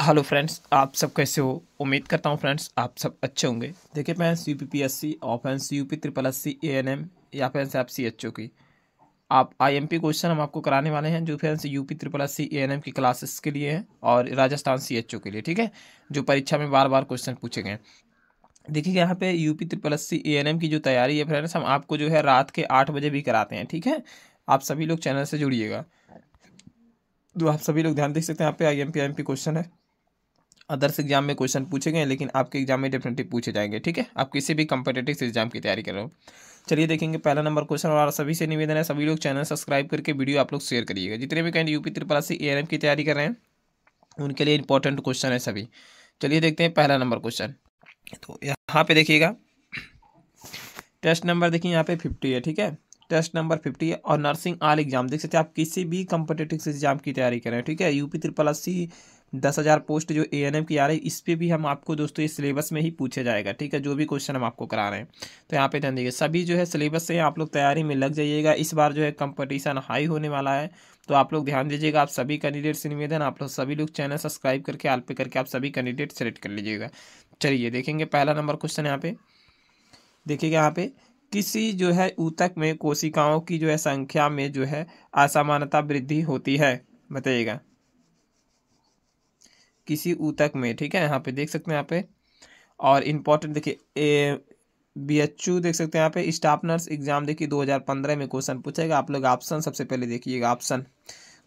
hello friends आप सब कैसे हो उम्मीद करता हूँ फ्रेंड्स आप सब अच्छे होंगे देखिए friends U P P S C ऑफेंस U P triple S C A N M या फिर आप सी एच ओ की आप आई एम पी क्वेश्चन हम आपको कराने वाले हैं जो friends U P triple S C A N M की क्लासेस के लिए हैं और राजस्थान सी एच ओ के लिए ठीक है जो परीक्षा में बार बार क्वेश्चन पूछे गए देखिए यहाँ पे U P triple S C A N M की जो तैयारी है फ्रेंड्स हम आपको जो है रात के आठ बजे भी कराते हैं ठीक है आप सभी लोग चैनल से जुड़िएगा तो आप सभी लोग ध्यान देख सकते हैं यहाँ पे I M P I M P question है अदर्स एग्जाम में क्वेश्चन पूछे गए लेकिन आपके एग्जाम में डेफिनेटली पूछे जाएंगे ठीक है आप किसी भी कम्पिटेटिव एग्जाम की तैयारी कर रहे हो चलिए देखेंगे पहला नंबर क्वेश्चन और सभी से निवेदन है सभी लोग चैनल सब्सक्राइब करके वीडियो आप लोग शेयर करिएगा जितने भी कैंडिडेट यूपी त्रिपुरा ए की तैयारी कर रहे हैं उनके लिए इंपॉर्टेंट क्वेश्चन है सभी चलिए देखते हैं पहला नंबर क्वेश्चन तो यहाँ पे देखिएगा टेस्ट नंबर देखिए यहाँ पे फिफ्टी है ठीक है टेस्ट नंबर फिफ्टी है और नर्सिंग आल एग्जाम देख सकते हैं आप किसी भी कम्पिटेटिव एग्जाम की तैयारी कर रहे हैं ठीक है यूपी त्रिपल सी दस हज़ार पोस्ट जो ए एन एम की आ रही है इस पर भी हम आपको दोस्तों ये सिलेबस में ही पूछा जाएगा ठीक है जो भी क्वेश्चन हम आपको करा रहे हैं तो यहाँ पे ध्यान दीजिए सभी जो है सिलेबस से आप लोग तैयारी में लग जाइएगा इस बार जो है कंपटीशन हाई होने वाला है तो आप लोग ध्यान दीजिएगा आप सभी कैंडिडेट से निवेदन आप लोग सभी लोग चैनल सब्सक्राइब करके आल पे करके आप सभी कैंडिडेट सेलेक्ट कर लीजिएगा चलिए देखेंगे पहला नंबर क्वेश्चन यहाँ पे देखिएगा यहाँ पे किसी जो है ऊतक में कोशिकाओं की जो है संख्या में जो है असमानता वृद्धि होती है बताइएगा किसी ऊतक में ठीक है यहाँ पे देख सकते हैं यहाँ पे और इम्पोर्टेंट देखिए बी एच यू देख सकते हैं यहाँ पे स्टाफ नर्स एग्जाम देखिए 2015 में क्वेश्चन पूछेगा आप लोग ऑप्शन सबसे पहले देखिएगा ऑप्शन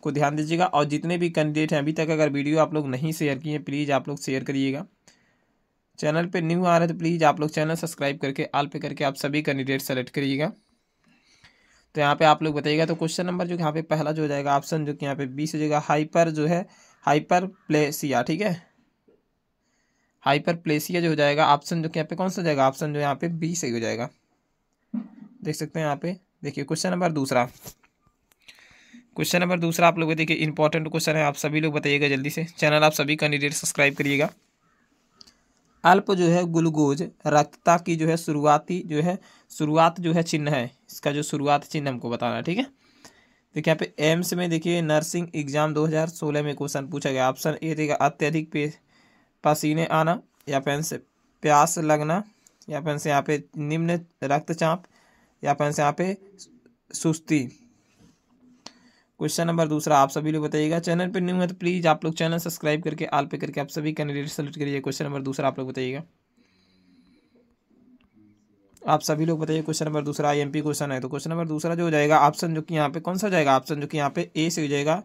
को ध्यान दीजिएगा और जितने भी कैंडिडेट हैं अभी तक अगर वीडियो आप लोग नहीं शेयर किए प्लीज़ आप लोग शेयर करिएगा चैनल पर न्यू आ रहे तो प्लीज़ आप लोग चैनल सब्सक्राइब करके आल पे करके आप सभी कैंडिडेट सेलेक्ट करिएगा तो यहाँ पे आप लोग बताइएगा तो क्वेश्चन नंबर जो यहाँ पे पहला जो हो जाएगा ऑप्शन जो कि यहाँ पे बीस हो जाएगा हाइपर जो है हाइपर प्लेसिया ठीक है हाइपर प्लेसिया जो हो जाएगा ऑप्शन जो कि यहाँ पे कौन सा जाएगा ऑप्शन जो यहाँ पे बी सही हो जाएगा देख सकते हैं यहाँ पे देखिए क्वेश्चन नंबर दूसरा क्वेश्चन नंबर दूसरा आप लोग देखिए इंपॉर्टेंट क्वेश्चन है आप सभी लोग बताइएगा जल्दी से चैनल आप सभी कैंडिडेट सब्सक्राइब करिएगा अल्प जो है ग्लूकोज रक्तता की जो है शुरुआती जो है शुरुआत जो है चिन्ह है इसका जो शुरुआत चिन्ह हमको बताना है ठीक है देखिए यहाँ पे एम्स में देखिए नर्सिंग एग्जाम 2016 में क्वेश्चन पूछा गया ऑप्शन ए देगा अत्यधिक पसीने आना या फिर से प्यास लगना या फिर से यहाँ पे निम्न रक्तचाप या फिर से यहाँ पे सुस्ती क्वेश्चन नंबर दूसरा आप सभी लोग बताइएगा चैनल पर न्यू है तो प्लीज़ आप लोग चैनल सब्सक्राइब करके आल पे करके आप सभी कैंडिडेट सेलेक्ट करिए क्वेश्चन नंबर दूसरा आप लोग बताइएगा आप सभी लोग बताइए क्वेश्चन नंबर दूसरा आई क्वेश्चन है तो क्वेश्चन नंबर दूसरा जो हो जाएगा ऑप्शन जो कि यहाँ पे कौन सा जाएगा ऑप्शन जो कि यहाँ पे ए से हो जाएगा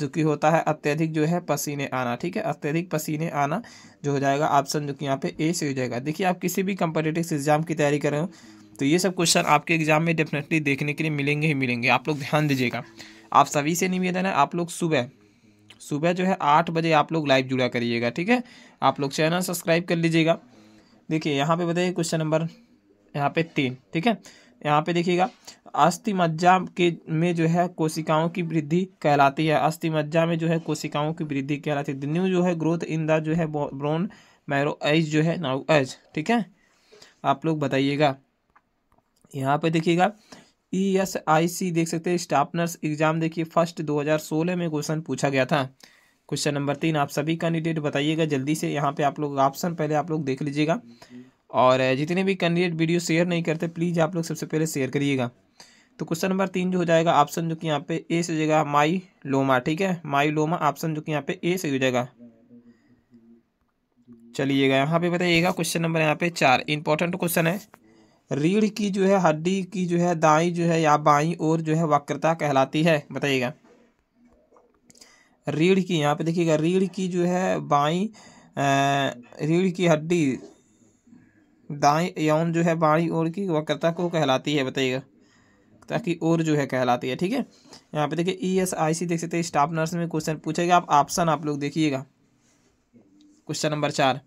जो कि होता है अत्यधिक जो है पसीने आना ठीक है अत्यधिक पसीने आना जो हो जाएगा ऑप्शन जो कि यहाँ पे ए से हो जाएगा देखिए आप किसी भी कंपटेटिव एग्जाम की तैयारी कर रहे हो तो ये सब क्वेश्चन आपके एग्जाम में डेफिनेटली देखने के लिए मिलेंगे ही मिलेंगे आप लोग ध्यान दीजिएगा आप सभी से निवेदन है आप लोग सुबह सुबह जो है आठ बजे आप लोग लाइव जुड़ा करिएगा ठीक है आप लोग चैनल सब्सक्राइब कर लीजिएगा देखिए यहाँ पे बताइए क्वेश्चन नंबर यहाँ पे तीन ठीक है यहाँ पे देखिएगा अस्थि मज्जा के में जो है कोशिकाओं की वृद्धि कहलाती है अस्थि मज्जा में जो है कोशिकाओं की वृद्धि कहलाती है न्यू जो है ग्रोथ इन द जो है ब्रोन मैरो एज जो है नाउ एज ठीक है आप लोग बताइएगा यहाँ पे देखिएगा ई एस आई सी देख सकते हैं स्टाफ नर्स एग्जाम देखिए फर्स्ट 2016 में क्वेश्चन पूछा गया था क्वेश्चन नंबर तीन आप सभी कैंडिडेट बताइएगा जल्दी से यहाँ पे आप लोग ऑप्शन पहले आप लोग देख लीजिएगा और जितने भी कैंडिडेट वीडियो शेयर नहीं करते प्लीज़ आप लोग सबसे पहले शेयर करिएगा तो क्वेश्चन नंबर तीन जो हो जाएगा ऑप्शन जो कि यहाँ पे ए से हो जाएगा माई लोमा ठीक है माई लोमा ऑप्शन जो कि यहाँ पे ए से हो जाएगा चलिएगा यहाँ पे बताइएगा क्वेश्चन नंबर यहाँ पे चार इंपॉर्टेंट क्वेश्चन है रीढ़ की जो है हड्डी की जो है दाई जो है या बाई और जो है वक्रता कहलाती है बताइएगा रीढ़ की यहाँ पे देखिएगा रीढ़ की जो है बाई रीढ़ की हड्डी दाएं यौन जो है बाई ओर की वक्रता को कहलाती है बताइएगा ताकि और जो है कहलाती है ठीक है यहाँ पे देखिए ई एस आई सी देख सकते हैं स्टाफ नर्स में क्वेश्चन पूछेगा आप ऑप्शन आप लोग देखिएगा क्वेश्चन नंबर चार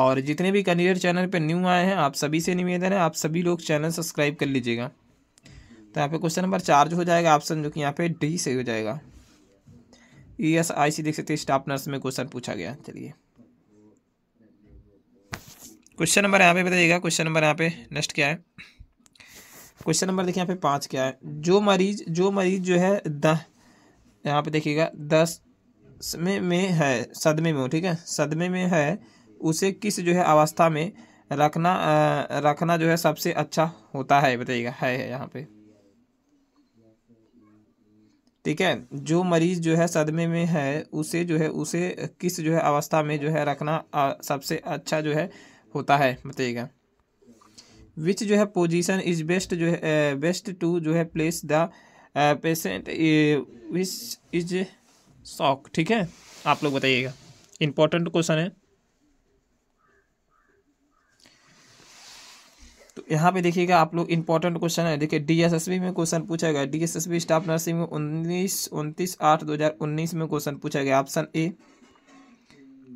और जितने भी कैंडिडेट चैनल पर न्यू आए हैं आप सभी से निवेदन है आप सभी लोग चैनल सब्सक्राइब कर लीजिएगा तो यहाँ पे क्वेश्चन नंबर चार जो हो जाएगा ऑप्शन जो कि यहाँ पे डी से हो जाएगा ई एस आई सी देख सकते हैं स्टाफ नर्स में क्वेश्चन पूछा गया चलिए क्वेश्चन नंबर यहाँ पे बताइएगा क्वेश्चन नंबर यहाँ पे नेक्स्ट क्या है क्वेश्चन नंबर देखिए यहाँ पे पाँच क्या है जो मरीज जो मरीज जो है द यहाँ पे देखिएगा दस में में है सदमे में हो ठीक है सदमे में है उसे किस जो है अवस्था में रखना आ, रखना जो है सबसे अच्छा होता है बताइएगा है, है यहाँ पे ठीक है जो मरीज जो है सदमे में है उसे जो है उसे किस जो है अवस्था में जो है रखना आ, सबसे अच्छा जो है होता है बताइएगा विच जो है पोजीशन इज बेस्ट जो है बेस्ट टू जो है place the patient which is shock ठीक है आप लोग बताइएगा इंपॉर्टेंट क्वेश्चन है तो यहाँ पे देखिएगा आप लोग इंपॉर्टेंट क्वेश्चन है देखिए डीएसएसबी में क्वेश्चन पूछा गया डीएसएसबी स्टाफ नर्सिंग में उन्नीस उनतीस आठ दो हज़ार उन्नीस में क्वेश्चन पूछा गया ऑप्शन ए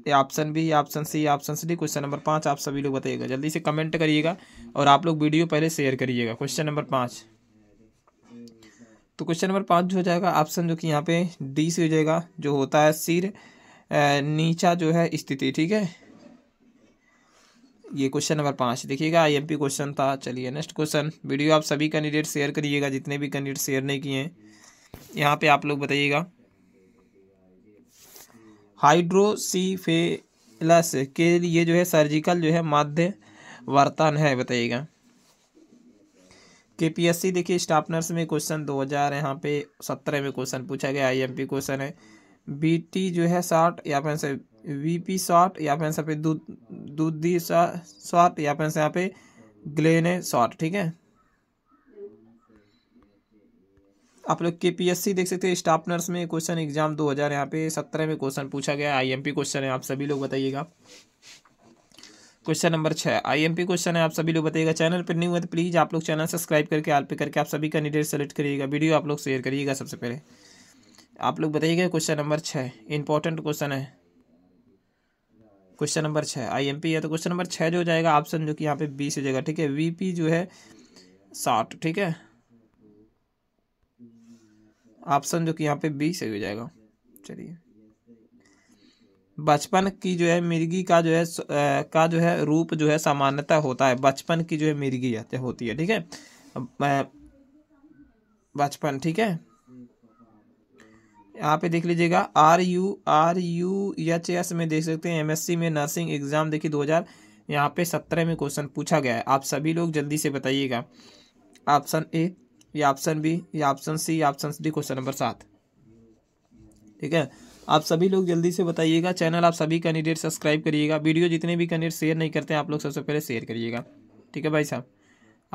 ये option B option C option C question number पाँच आप सभी लोग बताइएगा जल्दी से कमेंट करिएगा और आप लोग वीडियो पहले शेयर करिएगा क्वेश्चन नंबर पाँच तो क्वेश्चन नंबर पाँच जो हो जाएगा ऑप्शन जो कि यहाँ पे डी से हो जाएगा जो होता है सिर नीचा जो है स्थिति ठीक है ये क्वेश्चन नंबर पाँच देखिएगा आईएमपी क्वेश्चन था चलिए नेक्स्ट क्वेश्चन वीडियो आप सभी कैंडिडेट शेयर करिएगा जितने भी कैंडिडेट शेयर नहीं किए हैं यहाँ पे आप लोग बताइएगा हाइड्रोसीफेलस के लिए जो है सर्जिकल जो है माध्य वर्तन है बताइएगा के पी एस सी देखिए स्टाफनर्स में क्वेश्चन दो हज़ार यहाँ पे सत्रह में क्वेश्चन पूछा गया आई एम पी क्वेश्चन है बी टी जो है शॉर्ट या फिर से वी पी शॉर्ट या फिर यहाँ पे दूध दूधी शॉर्ट या फिर यहाँ पे ग्लेने शॉर्ट ठीक है आप लोग के पी देख सकते हैं स्टाफ नर्स में क्वेश्चन एग्जाम दो हज़ार यहाँ पे सत्रह में क्वेश्चन पूछा गया आईएमपी क्वेश्चन है आप सभी लोग बताइएगा क्वेश्चन नंबर छः आईएमपी क्वेश्चन है आप सभी लोग बताइएगा चैनल पर नहीं हुआ तो प्लीज़ आप लोग चैनल सब्सक्राइब करके आल पे करके आप सभी कैंडिडेट सेलेक्ट करिएगा वीडियो आप लोग शेयर करिएगा सबसे पहले आप लोग बताइएगा क्वेश्चन नंबर छः इंपॉर्टेंट क्वेश्चन है क्वेश्चन नंबर छः पी है तो क्वेश्चन नंबर छः जो जाएगा ऑप्शन जो कि यहाँ पे बी से जाएगा ठीक है वीपी जो है साठ ठीक है ऑप्शन जो कि यहाँ पे बी सही हो जाएगा चलिए बचपन की जो है मिर्गी का जो है का जो है रूप जो है सामान्यता होता है बचपन की जो है मिर्गी होती है ठीक है बचपन ठीक है यहाँ पे देख लीजिएगा R U R U H S में देख सकते हैं एमएससी में नर्सिंग एग्जाम देखिए दो हज़ार यहाँ पे सत्रह में क्वेश्चन पूछा गया है आप सभी लोग जल्दी से बताइएगा ऑप्शन ए या ऑप्शन बी या ऑप्शन सी या ऑप्शन डी क्वेश्चन नंबर सात ठीक है आप सभी लोग जल्दी से बताइएगा चैनल आप सभी कैंडिडेट सब्सक्राइब करिएगा वीडियो जितने भी कैंडिडेट शेयर नहीं करते हैं आप लोग सबसे पहले शेयर करिएगा ठीक है भाई साहब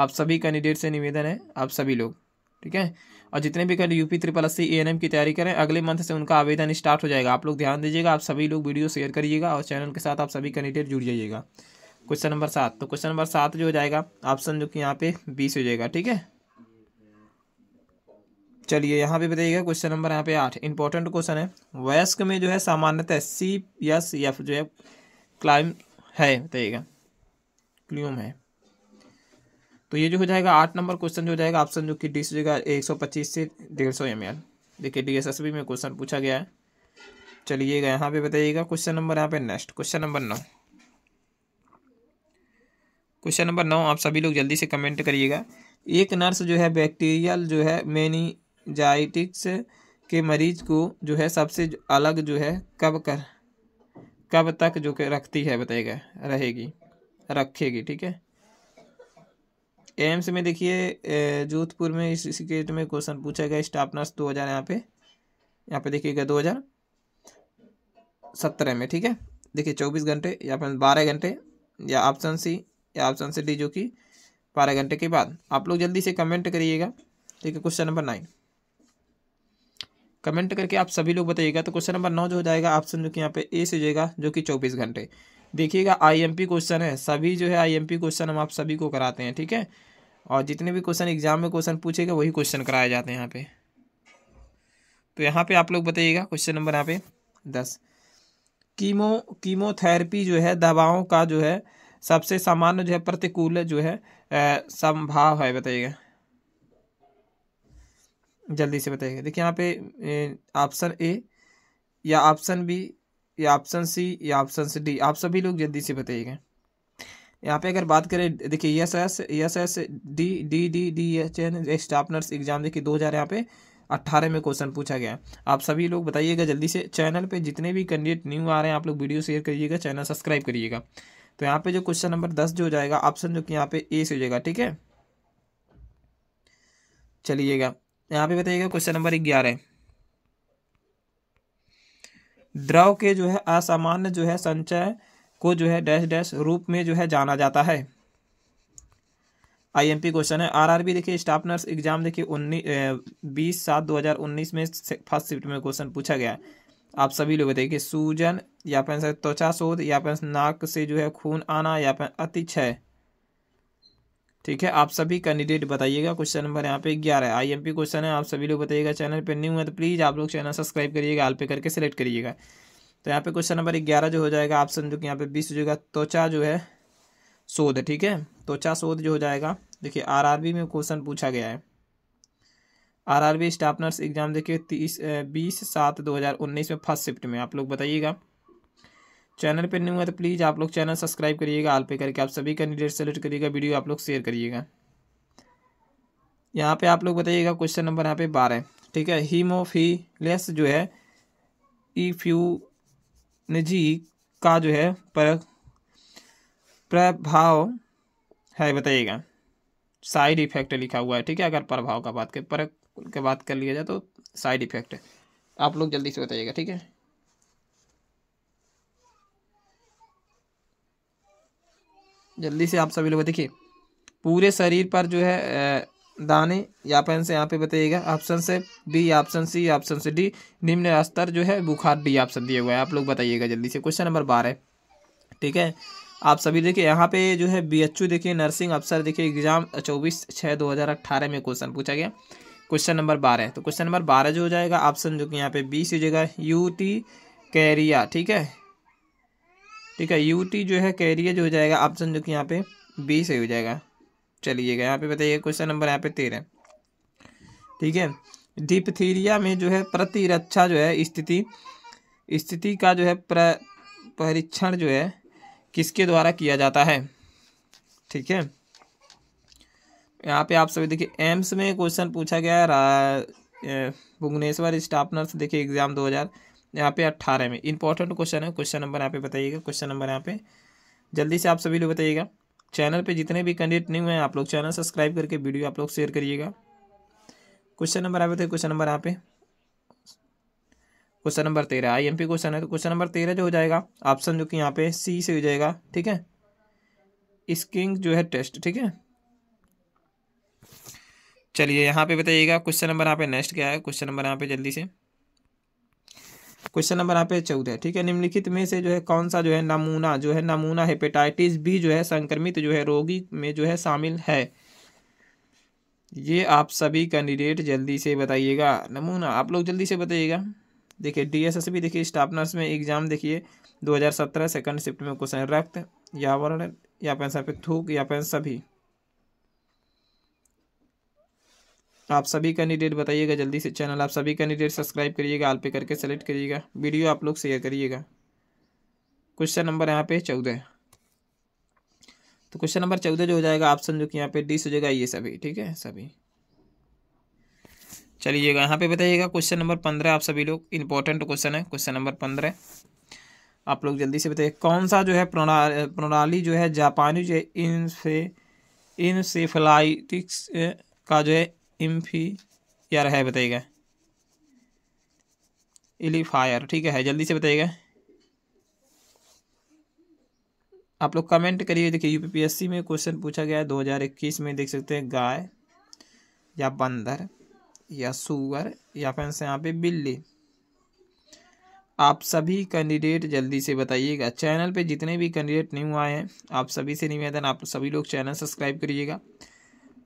आप सभी कैंडिडेट से निवेदन है आप सभी लोग ठीक है और जितने भी candidate UP triple S A की तैयारी करें अगले मंथ से उनका आवेदन स्टार्ट हो जाएगा आप लोग ध्यान दीजिएगा आप सभी लोग वीडियो शेयर करिएगा और चैनल के साथ आप सभी कैंडिडेट जुड़ जाइएगा क्वेश्चन नंबर सात तो क्वेश्चन नंबर सात जो हो जाएगा ऑप्शन जो कि यहाँ पे बीस हो जाएगा ठीक है चलिए यहाँ पे बताइएगा क्वेश्चन नंबर यहाँ पे आठ इंपॉर्टेंट क्वेश्चन है वयस्क में जो है सामान्यतः सी एस एफ जो है क्लाइम है बताइएगा क्ल्यूम है तो ये जो हो जाएगा आठ नंबर क्वेश्चन जो हो जाएगा ऑप्शन जो कि डी सौ जगह एक सौ पच्चीस से डेढ़ सौ एम एल देखिए डी एस एस बी में क्वेश्चन पूछा गया है चलिएगा यहाँ पे बताइएगा क्वेश्चन नंबर यहाँ पे नेक्स्ट क्वेश्चन नंबर नौ क्वेश्चन नंबर नौ आप सभी लोग जल्दी से कमेंट करिएगा एक नर्स जो है बैक्टीरियल जो है मैनी जाइटिक्स के मरीज को जो है सबसे अलग जो है कब कर कब तक जो के रखती है बताएगा रहेगी रखेगी ठीक है एम्स में देखिए जोधपुर में इस सिक्रेट में क्वेश्चन पूछा गया स्टाफ नर्स दो हज़ार यहाँ पे यहाँ पे देखिएगा दो हज़ार सत्रह में ठीक है देखिए चौबीस घंटे या फिर बारह घंटे या ऑप्शन सी या ऑप्शन सी डी जो कि बारह घंटे के बाद आप लोग जल्दी से कमेंट करिएगा ठीक है क्वेश्चन नंबर नाइन कमेंट करके आप सभी लोग बताइएगा तो क्वेश्चन नंबर नौ जो हो जाएगा ऑप्शन जो कि यहाँ पे ए से हो जाएगा जो कि चौबीस घंटे देखिएगा आईएमपी क्वेश्चन है सभी जो है आईएमपी क्वेश्चन हम आप सभी को कराते हैं ठीक है और जितने भी क्वेश्चन एग्जाम में क्वेश्चन पूछेगा वही क्वेश्चन कराए जाते हैं यहाँ पे तो यहाँ पे आप लोग बताइएगा क्वेश्चन नंबर यहाँ पे दस कीमो कीमोथेरेपी जो है दवाओं का जो है सबसे सामान्य जो है प्रतिकूल जो है संभाव है बताइएगा जल्दी से बताइएगा देखिए यहाँ पे ऑप्शन ए या ऑप्शन बी या ऑप्शन सी या ऑप्शन सी डी आप सभी लोग जल्दी से बताइएगा यहाँ पे अगर बात करें देखिए S S S S D D D D H N staff nurse exam देखिए दो हज़ार यहाँ पे अट्ठारह में क्वेश्चन पूछा गया आप सभी लोग बताइएगा जल्दी से चैनल पे जितने भी कैंडिडेट न्यू आ रहे हैं आप लोग वीडियो शेयर करिएगा चैनल सब्सक्राइब करिएगा तो यहाँ पे जो क्वेश्चन नंबर दस जो हो जाएगा ऑप्शन जो कि यहाँ पे ए से हो जाएगा ठीक है चलिएगा यहाँ पे बताइएगा क्वेश्चन नंबर ग्यारह द्रव के जो है असामान्य जो है संचय को जो है डैश डैश रूप में जो है जाना जाता है आईएमपी क्वेश्चन है आरआरबी देखिए स्टाफ नर्स एग्जाम देखिए उन्नीस बीस सात दो हज़ार उन्नीस में फर्स्ट शिफ्ट में क्वेश्चन पूछा गया है आप सभी लोग बताइए कि सूजन या फिर त्वचा शोध या फिर नाक से जो है खून आना या फिर अतिक्षय ठीक है आप सभी कैंडिडेट बताइएगा क्वेश्चन नंबर यहाँ पे ग्यारह आई एम पी क्वेश्चन है आप सभी लोग बताइएगा चैनल पर न्यू है तो प्लीज़ आप लोग चैनल सब्सक्राइब करिएगा आल पे करके सेलेक्ट करिएगा तो यहाँ पे क्वेश्चन नंबर ग्यारह जो हो जाएगा ऑप्शन जो कि यहाँ पे बीस हो जाएगा त्वचा जो है शोध ठीक है त्वचा शोध जो हो जाएगा देखिए बी में क्वेश्चन पूछा गया है आर स्टाफ नर्स एग्जाम देखिए तीस बीस सात दो हज़ार उन्नीस में फर्स्ट शिफ्ट में आप लोग बताइएगा चैनल पर नहीं हुआ तो प्लीज़ आप लोग चैनल सब्सक्राइब करिएगा आल पे करके आप सभी कैंडिडेट सेलेक्ट करिएगा वीडियो आप लोग शेयर करिएगा यहाँ पे आप लोग बताइएगा क्वेश्चन नंबर यहाँ पे बारह ठीक है हीमोफीलेस जो है ईफ्यूनजी का जो है पर प्रभाव है बताइएगा साइड इफेक्ट लिखा हुआ है ठीक है अगर प्रभाव का बात कर पर बात कर लिया जाए तो साइड इफेक्ट आप लोग जल्दी से बताइएगा ठीक है जल्दी से आप सभी लोग देखिए पूरे शरीर पर जो है दाने या पेन से यहाँ पे बताइएगा ऑप्शन से बी ऑप्शन सी ऑप्शन से डी निम्न स्तर जो है बुखार डी ऑप्शन दिया हुआ है आप लोग बताइएगा जल्दी से क्वेश्चन नंबर बारह ठीक है आप सभी देखिए यहाँ पे जो है बी एच देखिए नर्सिंग अफसर देखिए एग्जाम चौबीस छः दो हज़ार अट्ठारह में क्वेश्चन पूछा गया क्वेश्चन नंबर बारह तो क्वेश्चन नंबर बारह जो हो जाएगा ऑप्शन जो कि यहाँ पे बी से जगह यू टी कैरिया ठीक है ठीक है यू टी जो है कैरियर जो हो जाएगा ऑप्शन जो कि यहाँ पे बी सही हो जाएगा चलिएगा यहाँ पे बताइए क्वेश्चन नंबर यहाँ पे तेरह ठीक है डिपथीरिया में जो है प्रतिरक्षा जो है स्थिति स्थिति का जो है परीक्षण जो है किसके द्वारा किया जाता है ठीक है यहाँ पे आप सभी देखिए एम्स में क्वेश्चन पूछा गया है भुवनेश्वर स्टाफ नर्स देखिए एग्जाम 2000 यहाँ पे अट्ठारह में इंपॉर्टेंट क्वेश्चन है क्वेश्चन नंबर यहाँ पे बताइएगा क्वेश्चन नंबर यहाँ पे जल्दी से आप सभी लोग बताइएगा चैनल पे जितने भी कैंडिडेट न्यू हैं आप लोग चैनल सब्सक्राइब करके वीडियो आप लोग शेयर करिएगा क्वेश्चन नंबर आप बताइए क्वेश्चन नंबर यहाँ पे क्वेश्चन नंबर तेरह आई एम पी क्वेश्चन है तो क्वेश्चन नंबर तेरह जो हो जाएगा ऑप्शन जो कि यहाँ पे सी से हो जाएगा ठीक है स्किंग जो है टेस्ट ठीक है चलिए यहाँ पे बताइएगा क्वेश्चन नंबर यहाँ पे नेक्स्ट क्या है क्वेश्चन नंबर यहाँ पे जल्दी से क्वेश्चन नंबर यहाँ पे चौदह ठीक है निम्नलिखित में से जो है कौन सा जो है नमूना जो है नमूना हेपेटाइटिस बी जो है संक्रमित जो है रोगी में जो है शामिल है ये आप सभी कैंडिडेट जल्दी से बताइएगा नमूना आप लोग जल्दी से बताइएगा देखिए बी देखिए स्टाफ नर्स में एग्जाम देखिए 2017 सेकंड शिफ्ट में क्वेश्चन रक्त या वर्ण या पेन पे थूक या पेन सभी आप सभी कैंडिडेट बताइएगा जल्दी से चैनल आप सभी कैंडिडेट सब्सक्राइब करिएगा आल पे करके सेलेक्ट करिएगा वीडियो आप लोग शेयर करिएगा क्वेश्चन नंबर यहाँ पे चौदह तो क्वेश्चन नंबर चौदह जो हो जाएगा ऑप्शन जो कि यहाँ पे डिस हो जाएगा ये सभी ठीक है सभी चलिएगा यहाँ पे बताइएगा क्वेश्चन नंबर पंद्रह आप सभी लोग इंपॉर्टेंट क्वेश्चन है क्वेश्चन नंबर पंद्रह आप लोग जल्दी से बताइए कौन सा जो है प्रणाली प्रणाली जो है जापानी जो है इनसे इनसेफलाइटिक्स का जो है इम्फी यार है बताइएगा एलिफायर ठीक है जल्दी से बताइएगा आप लोग कमेंट करिए देखिए यूपीपीएससी में क्वेश्चन पूछा गया है 2021 में देख सकते हैं गाय या बंदर या सुअर या फिर यहाँ पे बिल्ली आप सभी कैंडिडेट जल्दी से बताइएगा चैनल पे जितने भी कैंडिडेट न्यू आए हैं आप सभी से निवेदन आप सभी लोग चैनल सब्सक्राइब करिएगा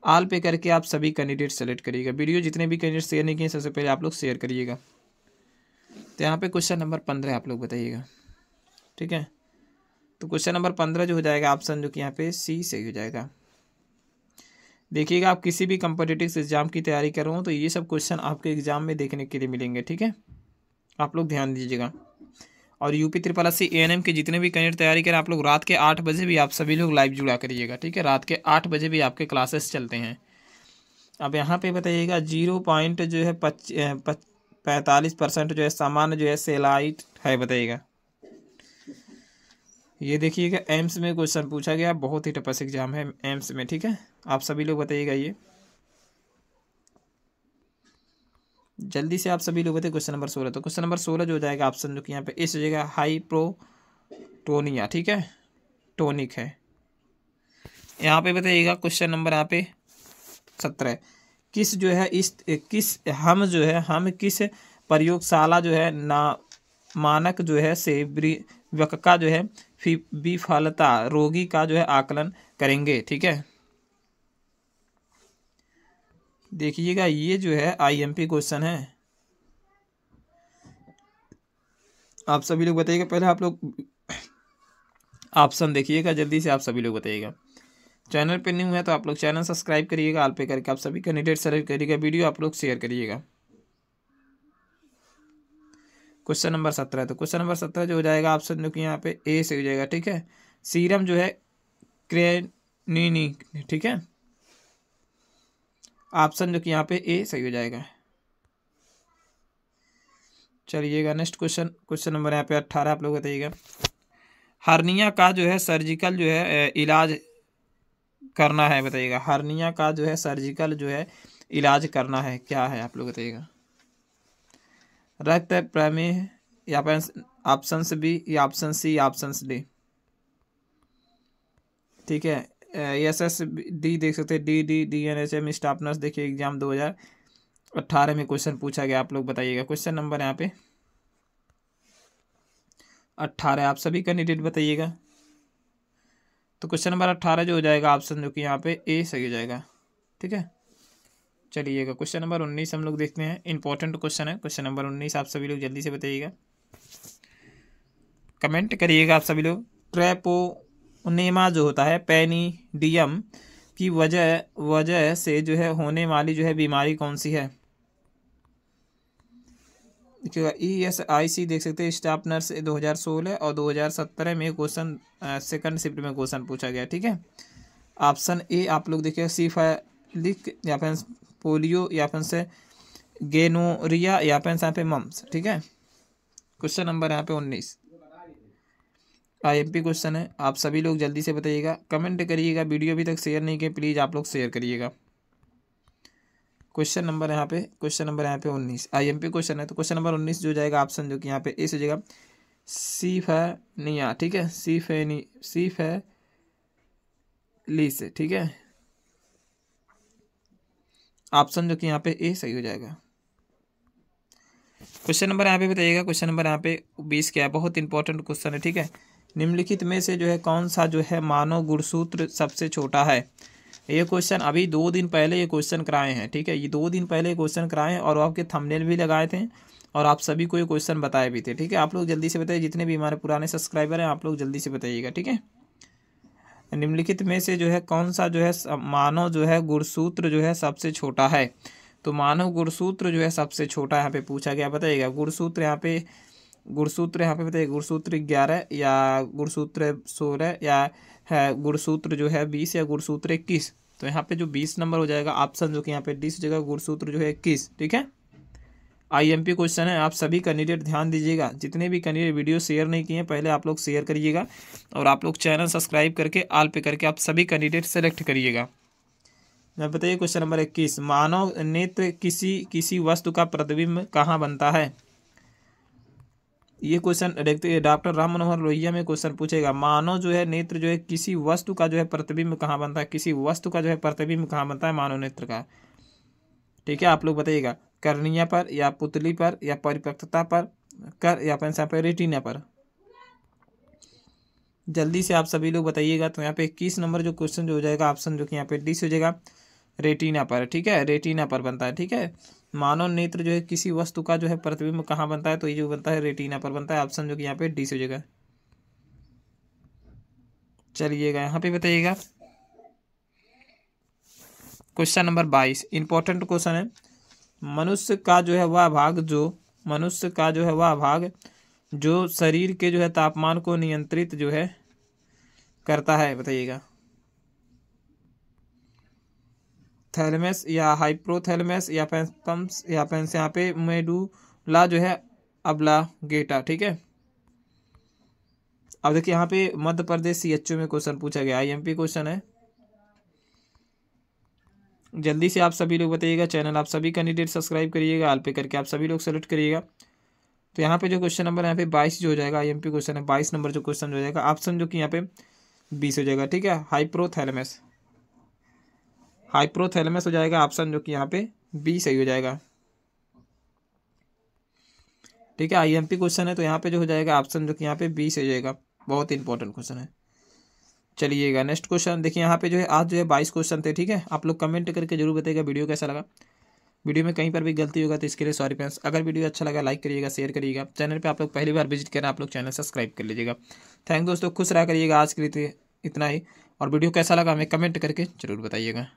आल पे करके आप सभी कैंडिडेट सेलेक्ट करिएगा वीडियो जितने भी कैंडिडेट शेयर नहीं किए सबसे पहले आप लोग शेयर करिएगा तो यहाँ पे क्वेश्चन नंबर पंद्रह आप लोग बताइएगा ठीक है तो क्वेश्चन नंबर पंद्रह जो हो जाएगा ऑप्शन जो कि यहाँ पे सी सही हो जाएगा देखिएगा आप किसी भी कम्पिटेटिव एग्जाम की तैयारी कर रहे हो तो ये सब क्वेश्चन आपके एग्जाम में देखने के लिए मिलेंगे ठीक है आप लोग ध्यान दीजिएगा और यूपी त्रिपल सी ए के जितने भी कैंडिडेट तैयारी करें आप लोग रात के आठ बजे भी आप सभी लोग लाइव जुड़ा करिएगा ठीक है रात के आठ बजे भी आपके क्लासेस चलते हैं अब यहाँ पे बताइएगा जीरो पॉइंट जो है पैंतालीस परसेंट जो है सामान्य जो है सेलाइट है बताइएगा ये देखिएगा एम्स में क्वेश्चन पूछा गया बहुत ही टपस एग्जाम है एम्स में ठीक है आप सभी लोग बताइएगा ये जल्दी से आप सभी लोग बताए क्वेश्चन नंबर सोलह तो क्वेश्चन नंबर सोलह जो हो जाएगा ऑप्शन जो कि यहाँ पे इस हो जाएगा हाई टोनिया ठीक है टोनिक है यहाँ पे बताइएगा क्वेश्चन नंबर यहाँ पे सत्रह किस जो है इस किस हम जो है हम किस प्रयोगशाला जो है ना मानक जो है से का जो है विफलता रोगी का जो है आकलन करेंगे ठीक है देखिएगा ये जो है आईएमपी क्वेश्चन है आप सभी लोग बताइएगा पहले आप लोग ऑप्शन देखिएगा जल्दी से आप सभी लोग बताइएगा चैनल पे न्यू है तो आप लोग चैनल सब्सक्राइब करिएगा आल पे करके आप सभी कैंडिडेट सर्व करिएगा वीडियो आप लोग शेयर करिएगा क्वेश्चन नंबर सत्रह तो क्वेश्चन नंबर सत्रह जो हो जाएगा आप सब कि यहाँ पे ए से हो जाएगा ठीक है सीरम जो है क्रेनिनी ठीक है ऑप्शन जो कि यहाँ पे ए सही हो जाएगा चलिएगा नेक्स्ट क्वेश्चन क्वेश्चन नंबर यहाँ पे अट्ठारह आप लोग बताइएगा हर्निया का जो है सर्जिकल जो है इलाज करना है बताइएगा हर्निया का जो है सर्जिकल जो है इलाज करना है क्या है आप लोग बताइएगा रक्त प्रमेह या ऑप्शन बी या ऑप्शन सी या ऑप्शन डी ठीक है एस एस डी देख सकते हैं D D D N H M staff nurse देखिए एग्जाम दो हज़ार अट्ठारह में क्वेश्चन पूछा गया आप लोग बताइएगा क्वेश्चन नंबर यहाँ पे अट्ठारह आप सभी कैंडिडेट बताइएगा तो क्वेश्चन नंबर अट्ठारह जो हो जाएगा ऑप्शन जो कि यहाँ पे ए सही हो जाएगा ठीक है चलिएगा क्वेश्चन नंबर उन्नीस हम लोग देखते हैं इंपॉर्टेंट क्वेश्चन है क्वेश्चन नंबर उन्नीस आप सभी लोग जल्दी से बताइएगा कमेंट करिएगा आप सभी लोग ट्रैपो नेमा जो होता है पेनीडियम की वजह वजह से जो है होने वाली जो है बीमारी कौन सी है ई एस आई सी देख सकते हैं स्टाफ नर्स 2016 और 2017 में क्वेश्चन सेकंड शिफ्ट में क्वेश्चन पूछा गया ठीक है ऑप्शन ए आप लोग देखिए सीफेलिक या फिर पोलियो या फिर से गेनोरिया या फिर यहाँ पे मम्स ठीक है क्वेश्चन नंबर यहाँ पे उन्नीस हाँ एमपी क्वेश्चन है आप सभी लोग जल्दी से बताइएगा कमेंट करिएगा वीडियो अभी तक शेयर नहीं किए प्लीज़ आप लोग शेयर करिएगा क्वेश्चन नंबर यहाँ पे क्वेश्चन नंबर यहाँ पे उन्नीस आई एम पी क्वेश्चन है तो क्वेश्चन नंबर उन्नीस जो जाएगा ऑप्शन जो कि यहाँ पे इस जगह सीफेनिया ठीक है सीफेनी लीस ठीक है ऑप्शन जो कि यहाँ पे ए सही हो जाएगा क्वेश्चन नंबर यहाँ पे बताइएगा क्वेश्चन नंबर यहाँ पे बीस क्या है बहुत इंपॉर्टेंट क्वेश्चन है ठीक है निम्नलिखित में से जो है कौन सा जो है मानव गुणसूत्र सबसे छोटा है ये क्वेश्चन अभी दो दिन पहले ये क्वेश्चन कराए हैं ठीक है ये दो दिन पहले क्वेश्चन कराए हैं और आपके थंबनेल भी लगाए थे और आप सभी को ये क्वेश्चन बताए भी थे ठीक है आप लोग जल्दी से बताइए जितने भी हमारे पुराने सब्सक्राइबर हैं आप लोग जल्दी से बताइएगा ठीक है निम्नलिखित में से जो है कौन सा जो है मानव जो है गुणसूत्र जो है सबसे छोटा है तो मानव गुणसूत्र जो है सबसे छोटा यहाँ पे पूछा गया बताइएगा गुणसूत्र यहाँ पे गुणसूत्र यहाँ पे बताइए गुणसूत्र ग्यारह या गुणसूत्र सोलह या है गुणसूत्र जो है बीस या गुणसूत्र इक्कीस तो यहाँ पे जो बीस नंबर हो जाएगा ऑप्शन जो कि यहाँ पे डिस जगह गुणसूत्र जो है इक्कीस ठीक है आईएमपी क्वेश्चन है आप सभी कैंडिडेट ध्यान दीजिएगा जितने भी कैंडिडेट वीडियो शेयर नहीं किए पहले आप लोग शेयर करिएगा और आप लोग चैनल सब्सक्राइब करके आल पे करके आप सभी कैंडिडेट सेलेक्ट करिएगा मैं बताइए क्वेश्चन नंबर इक्कीस मानव नेत्र किसी किसी वस्तु का प्रतिबिंब कहाँ बनता है ये क्वेश्चन देखते डॉक्टर राम मनोहर लोहिया में क्वेश्चन पूछेगा मानव जो है नेत्र जो है किसी वस्तु का जो है प्रतिबिंब कहाँ बनता है किसी वस्तु का जो है प्रतिबिंब कहाँ बनता है मानव नेत्र का ठीक है आप लोग बताइएगा करनिया पर या पुतली पर या परिपक्वता पर कर या फिर रेटिना पर जल्दी से आप सभी लोग बताइएगा तो यहाँ पे इक्कीस नंबर जो क्वेश्चन जो हो जाएगा ऑप्शन जो कि यहाँ पे डिस हो जाएगा रेटिना पर ठीक है रेटिना पर बनता है ठीक है मानव नेत्र जो है किसी वस्तु का जो है प्रतिबिंब कहाँ बनता है तो ये जो बनता है रेटिना पर बनता है ऑप्शन जो कि यहाँ पे डी से जाएगा चलिएगा यहाँ पे बताइएगा क्वेश्चन नंबर बाईस इंपॉर्टेंट क्वेश्चन है मनुष्य का जो है वह भाग जो मनुष्य का जो है वह भाग जो शरीर के जो है तापमान को नियंत्रित जो है करता है बताइएगा थैलमस या हाइप्रोथैलमस या पेंपम्स या पेंस यहाँ पे मेडूला जो है अबला गेटा ठीक है अब देखिए यहाँ पे मध्य प्रदेश सी एच में क्वेश्चन पूछा गया आईएमपी क्वेश्चन है जल्दी से आप सभी लोग बताइएगा चैनल आप सभी कैंडिडेट सब्सक्राइब करिएगा आल पे करके आप सभी लोग सेलेक्ट करिएगा तो यहाँ पे जो क्वेश्चन नंबर यहाँ पे बाईस जो हो जाएगा आई एम पी क्वेश्चन है बाईस नंबर जो क्वेश्चन हो जाएगा ऑप्शन जो कि यहाँ पे बीस हो जाएगा ठीक है हाइप्रोथैलमस हाइप्रोथैलेमस हो जाएगा ऑप्शन जो कि यहाँ पे बी सही हो जाएगा ठीक है आईएमपी क्वेश्चन है तो यहाँ पे जो हो जाएगा ऑप्शन जो कि यहाँ पे बी सही हो जाएगा बहुत इंपॉर्टेंट क्वेश्चन है चलिएगा नेक्स्ट क्वेश्चन देखिए यहाँ पे जो है आज जो है बाईस क्वेश्चन थे ठीक है आप लोग कमेंट करके जरूर बताइएगा वीडियो कैसा लगा वीडियो में कहीं पर भी गलती होगा तो इसके लिए सॉरी फ्रेंड्स अगर वीडियो अच्छा लगा लाइक करिएगा शेयर करिएगा चैनल पे आप लोग पहली बार विजिट करें आप लोग चैनल सब्सक्राइब कर लीजिएगा थैंक दोस्तों खुश रहा करिएगा आज के लिए तो इतना ही और वीडियो कैसा लगा हमें कमेंट करके जरूर बताइएगा